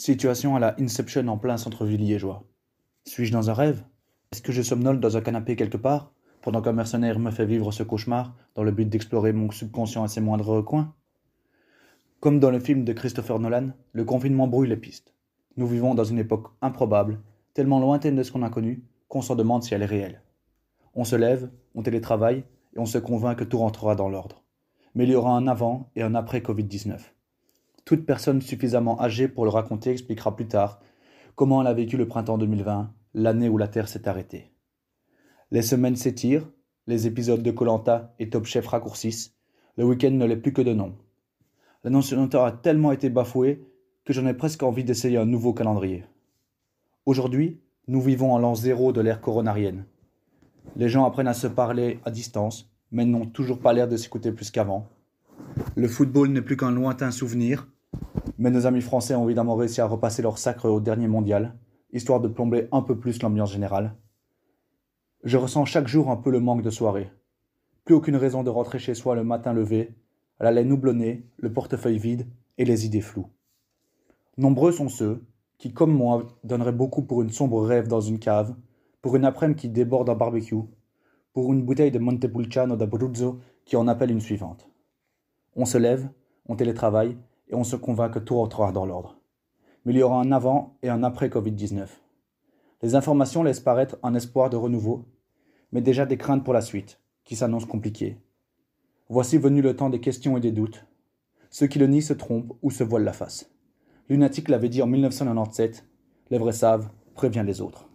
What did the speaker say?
Situation à la Inception en plein centre-ville liégeois. Suis-je dans un rêve Est-ce que je somnole dans un canapé quelque part, pendant qu'un mercenaire me fait vivre ce cauchemar, dans le but d'explorer mon subconscient à ses moindres recoins Comme dans le film de Christopher Nolan, le confinement brouille les pistes. Nous vivons dans une époque improbable, tellement lointaine de ce qu'on a connu, qu'on s'en demande si elle est réelle. On se lève, on télétravaille, et on se convainc que tout rentrera dans l'ordre. Mais il y aura un avant et un après Covid-19. Toute personne suffisamment âgée pour le raconter expliquera plus tard comment elle a vécu le printemps 2020, l'année où la Terre s'est arrêtée. Les semaines s'étirent, les épisodes de Colanta et Top Chef raccourcissent, le week-end ne l'est plus que de nom. L'annonciateur a tellement été bafouée que j'en ai presque envie d'essayer un nouveau calendrier. Aujourd'hui, nous vivons en l'an zéro de l'ère coronarienne. Les gens apprennent à se parler à distance, mais n'ont toujours pas l'air de s'écouter plus qu'avant. Le football n'est plus qu'un lointain souvenir, mais nos amis français ont évidemment réussi à repasser leur sacre au dernier mondial, histoire de plomber un peu plus l'ambiance générale. Je ressens chaque jour un peu le manque de soirée. Plus aucune raison de rentrer chez soi le matin levé, à la laine houblonnée, le portefeuille vide et les idées floues. Nombreux sont ceux qui, comme moi, donneraient beaucoup pour une sombre rêve dans une cave, pour une après qui déborde un barbecue, pour une bouteille de Montepulciano d'Abruzzo qui en appelle une suivante. On se lève, on télétravaille et on se convainc que tout rentrera dans l'ordre. Mais il y aura un avant et un après Covid-19. Les informations laissent paraître un espoir de renouveau, mais déjà des craintes pour la suite, qui s'annoncent compliquées. Voici venu le temps des questions et des doutes. Ceux qui le nient se trompent ou se voilent la face. L'unatique l'avait dit en 1997, les vrais savent, prévient les autres.